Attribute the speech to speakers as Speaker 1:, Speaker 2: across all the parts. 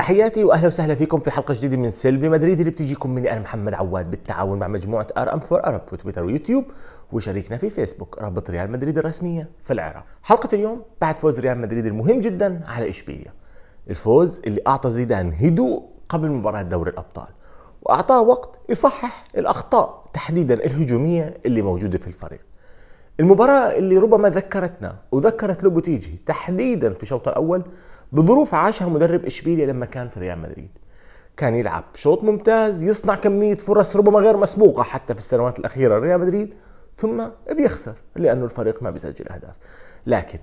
Speaker 1: تحياتي واهلا وسهلا فيكم في حلقه جديده من سيلفي مدريد اللي بتجيكم مني انا محمد عواد بالتعاون مع مجموعه ار ام فور ارب في تويتر ويوتيوب وشريكنا في فيسبوك رابط ريال مدريد الرسميه في العراق. حلقه اليوم بعد فوز ريال مدريد المهم جدا على اشبيليا. الفوز اللي اعطى زيدان هدوء قبل مباراه دوري الابطال واعطاه وقت يصحح الاخطاء تحديدا الهجوميه اللي موجوده في الفريق. المباراة اللي ربما ذكرتنا وذكرت لوبوتيجي تحديدا في الشوط الأول بظروف عاشها مدرب اشبيليا لما كان في ريال مدريد كان يلعب شوط ممتاز يصنع كمية فرص ربما غير مسبوقة حتى في السنوات الأخيرة لريال مدريد ثم بيخسر لأنه الفريق ما بيسجل أهداف لكن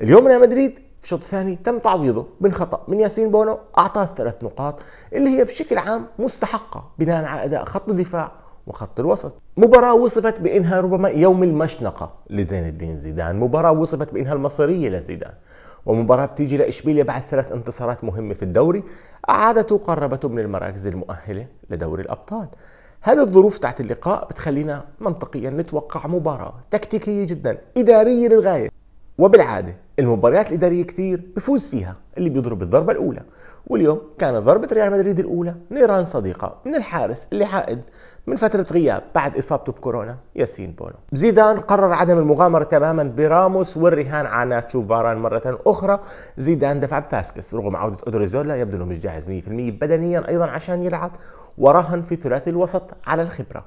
Speaker 1: اليوم ريال مدريد في الشوط الثاني تم تعويضه من خطأ من ياسين بونو أعطاه الثلاث نقاط اللي هي بشكل عام مستحقة بناء على أداء خط الدفاع وخط الوسط مباراة وصفت بأنها ربما يوم المشنقة لزين الدين زيدان مباراة وصفت بأنها المصيرية لزيدان ومباراة بتيجي لإشبيليا بعد ثلاث انتصارات مهمة في الدوري أعادته وقربته من المراكز المؤهلة لدوري الأبطال هل الظروف تحت اللقاء بتخلينا منطقيا نتوقع مباراة تكتيكية جدا إدارية للغاية وبالعادة المباريات الإدارية كثير بفوز فيها اللي بيضرب الضربة الأولى واليوم كانت ضربة ريال مدريد الأولى نيران صديقة من الحارس اللي حائد من فترة غياب بعد إصابته بكورونا ياسين بونو زيدان قرر عدم المغامرة تماما براموس والرهان على ناتشو فاران مرة أخرى زيدان دفع بفاسكس رغم عودة أدريزولا يبدو أنه مش جاهز 100% بدنيا أيضا عشان يلعب وراهن في ثلاثي الوسط على الخبرة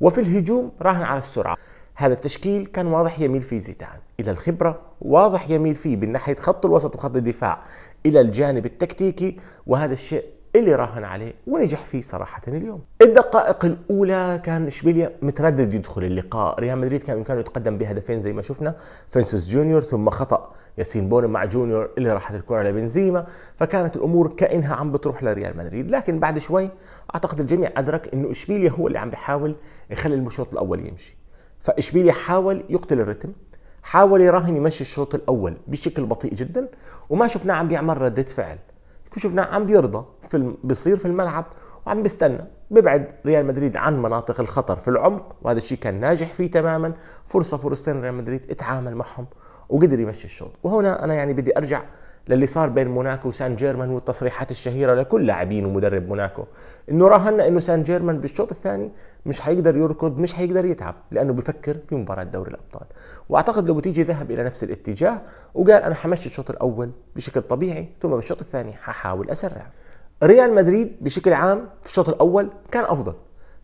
Speaker 1: وفي الهجوم راهن على السرعة هذا التشكيل كان واضح يميل فيه زيدان إلى الخبرة واضح يميل فيه من ناحية خط الوسط وخط الدفاع إلى الجانب التكتيكي وهذا الشيء اللي راهن عليه ونجح فيه صراحة اليوم الدقائق الأولى كان إشبيليا متردد يدخل اللقاء ريال مدريد كان بإمكانه يتقدم بهدفين زي ما شفنا فينسوس جونيور ثم خطأ ياسين بون مع جونيور اللي راحت الكرة لبنزيما فكانت الأمور كأنها عم بتروح لريال مدريد لكن بعد شوي أعتقد الجميع أدرك أنه إشبيليا هو اللي عم بيحاول يخلي المشوط الأول يمشي فإشبيليا حاول يقتل الرتم حاول يراهن يمشي الشوط الأول بشكل بطيء جدا وما شفناه عم بيعمل ردة فعل شفناه عم بيرضى في الم... بيصير في الملعب وعم بيستنى ببعد ريال مدريد عن مناطق الخطر في العمق وهذا الشيء كان ناجح فيه تماما فرصه فرصتين ريال مدريد اتعامل معهم وقدر يمشي الشوط وهنا انا يعني بدي ارجع للي صار بين موناكو وسان جيرمان والتصريحات الشهيره لكل لاعبين ومدرب موناكو انه راهنا انه سان جيرمان بالشوط الثاني مش حيقدر يركض مش حيقدر يتعب لانه بفكر في مباراه دوري الابطال واعتقد لو بتيجي ذهب الى نفس الاتجاه وقال انا حمشي الشوط الاول بشكل طبيعي ثم بالشوط الثاني ححاول اسرع ريال مدريد بشكل عام في الشوط الاول كان افضل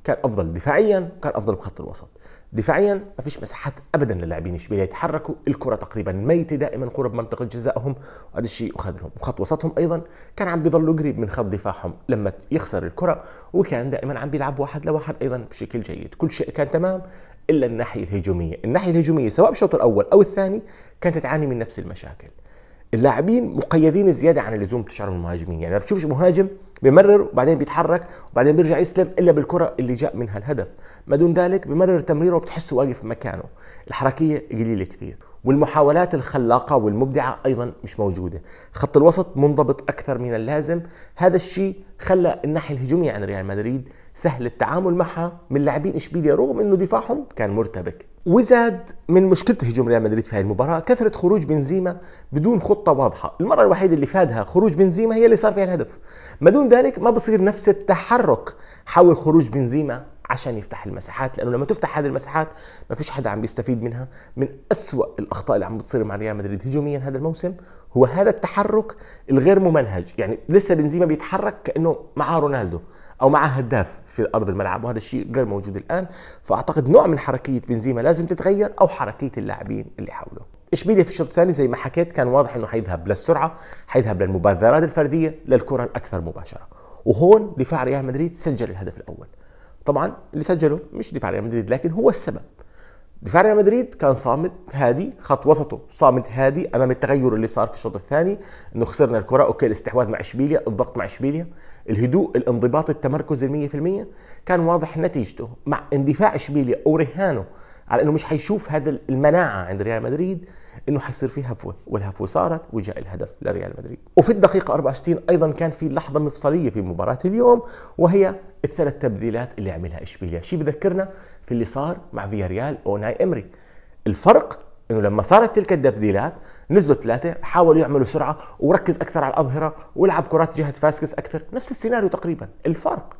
Speaker 1: كان افضل دفاعيا وكان افضل بخط الوسط دفاعيا ما فيش مساحات ابدا للاعبين اشبيليه يتحركوا الكره تقريبا ميته دائما قرب منطقه جزائهم وهذا الشيء اخذهم وخط وسطهم ايضا كان عم بيضلوا قريب من خط دفاعهم لما يخسر الكره وكان دائما عم بيلعب واحد لواحد ايضا بشكل جيد كل شيء كان تمام الا الناحيه الهجوميه الناحيه الهجوميه سواء بالشوط الاول او الثاني كانت تعاني من نفس المشاكل اللاعبين مقيدين زياده عن اللزوم بتشعر المهاجمين يعني ما بتشوفش مهاجم بمرر وبعدين بيتحرك وبعدين بيرجع يسلم الا بالكره اللي جاء منها الهدف ما دون ذلك بمرر تمريره وبتحسه واقف مكانه الحركيه قليله كثير والمحاولات الخلاقه والمبدعه ايضا مش موجوده خط الوسط منضبط اكثر من اللازم هذا الشيء خلى الناحيه الهجوميه عن ريال مدريد سهل التعامل معها من لاعبين اشبيليا رغم انه دفاعهم كان مرتبك وزاد من مشكله هجوم ريال مدريد في هذه المباراه كثره خروج بنزيما بدون خطه واضحه المره الوحيده اللي فادها خروج بنزيما هي اللي صار فيها الهدف ما دون ذلك ما بصير نفس التحرك حول خروج بنزيما عشان يفتح المساحات لانه لما تفتح هذه المساحات ما فيش حدا عم بيستفيد منها من أسوأ الاخطاء اللي عم بتصير مع ريال مدريد هجوميا هذا الموسم هو هذا التحرك الغير ممنهج يعني لسه بنزيما بيتحرك كانه مع رونالدو او مع هداف في ارض الملعب وهذا الشيء غير موجود الان فاعتقد نوع من حركيه بنزيما لازم تتغير او حركيه اللاعبين اللي حوله اشبيليا في الشوط الثاني زي ما حكيت كان واضح انه حيذهب للسرعه حيذهب للمبادرات الفرديه للكره الاكثر مباشره وهون دفاع ريال مدريد سجل الهدف الاول طبعا اللي سجله مش دفاع ريال مدريد لكن هو السبب دفاع ريال مدريد كان صامد هادي خط وسطه صامد هادي امام التغير اللي صار في الشوط الثاني انه خسرنا الكره اوكي الاستحواذ مع اشبيليا الضغط مع اشبيليا الهدوء الانضباط التمركز 100% كان واضح نتيجته مع اندفاع اشبيليا او رهانه على انه مش حيشوف هذا المناعه عند ريال مدريد انه حيصير في هفوه والهفوه صارت وجاء الهدف لريال مدريد وفي الدقيقه 64 ايضا كان في لحظه مفصليه في مباراه اليوم وهي الثلاث تبديلات اللي عملها اشبيليا شيء بذكرنا في اللي صار مع فياريال اوناي امري الفرق انه لما صارت تلك التبديلات نزلوا ثلاثه حاولوا يعملوا سرعه وركز اكثر على الاظهره ولعب كرات جهه فاسكس اكثر نفس السيناريو تقريبا الفرق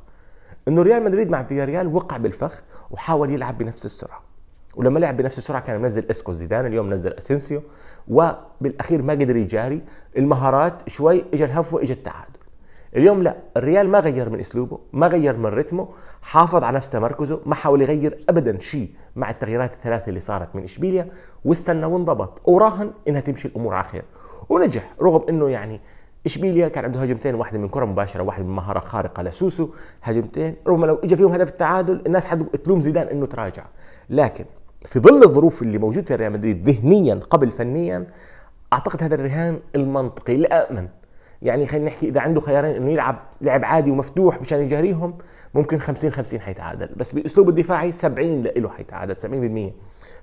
Speaker 1: انه ريال مدريد مع فياريال وقع بالفخ وحاول يلعب بنفس السرعه ولما لعب بنفس السرعه كان منزل اسكو زيدان اليوم نزل اسينسيو وبالاخير ما قدر يجاري المهارات شوي اجى الهفوه اجى التعادل اليوم لا الريال ما غير من اسلوبه ما غير من رتمه حافظ على نفس تمركزه ما حاول يغير ابدا شيء مع التغييرات الثلاثه اللي صارت من اشبيليا واستنى وانضبط وراهن انها تمشي الامور على خير ونجح رغم انه يعني اشبيليا كان عنده هجمتين واحده من كره مباشره واحده من مهاره خارقه لسوسو هجمتين رغم لو اجى فيهم هدف التعادل الناس حتلوم زيدان انه تراجع لكن في ظل الظروف اللي موجود في ريال مدريد ذهنيا قبل فنيا اعتقد هذا الرهان المنطقي الامن يعني خلينا نحكي اذا عنده خيارين انه يلعب لعب عادي ومفتوح مشان يجاريهم ممكن 50 50 حيتعادل بس باسلوب الدفاعي 70 له حيتعادل 70%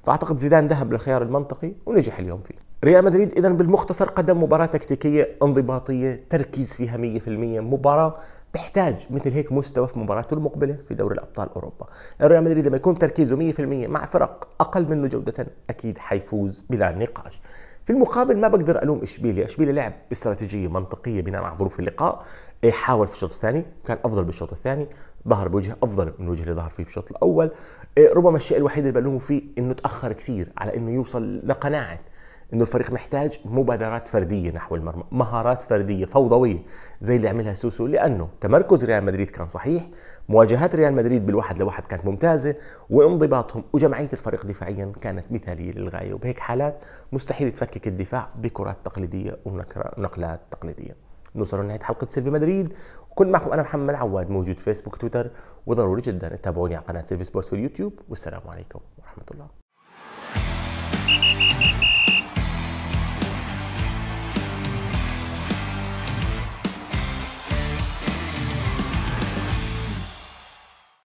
Speaker 1: فاعتقد زيدان ذهب للخيار المنطقي ونجح اليوم فيه ريال مدريد اذا بالمختصر قدم مباراه تكتيكيه انضباطيه تركيز فيها 100% مباراه تحتاج مثل هيك مستوى في مباراته المقبلة في دوري الأبطال أوروبا ريال مدريد لما يكون تركيزه 100% مع فرق أقل منه جودة أكيد حيفوز بلا نقاش في المقابل ما بقدر الوم اشبيليا، اشبيليا لعب باستراتيجيه منطقيه بناء على ظروف اللقاء، إيه، حاول في الشوط الثاني، كان افضل بالشوط الثاني، ظهر بوجه افضل من الوجه اللي ظهر فيه بالشوط الاول، إيه، ربما الشيء الوحيد اللي بلومه فيه انه تاخر كثير على انه يوصل لقناعه انه الفريق محتاج مبادرات فرديه نحو المرمى، مهارات فرديه فوضويه زي اللي عملها سوسو لانه تمركز ريال مدريد كان صحيح، مواجهات ريال مدريد بالواحد لواحد كانت ممتازه، وانضباطهم وجمعيه الفريق دفاعيا كانت مثاليه للغايه، وبهيك حالات مستحيل تفكك الدفاع بكرات تقليديه ونقلات تقليديه. نوصل لنهايه حلقه سيلفي مدريد، كنت معكم انا محمد عواد موجود فيسبوك تويتر وضروري جدا تتابعوني على قناه سيلفي سبورت في اليوتيوب والسلام عليكم ورحمه الله.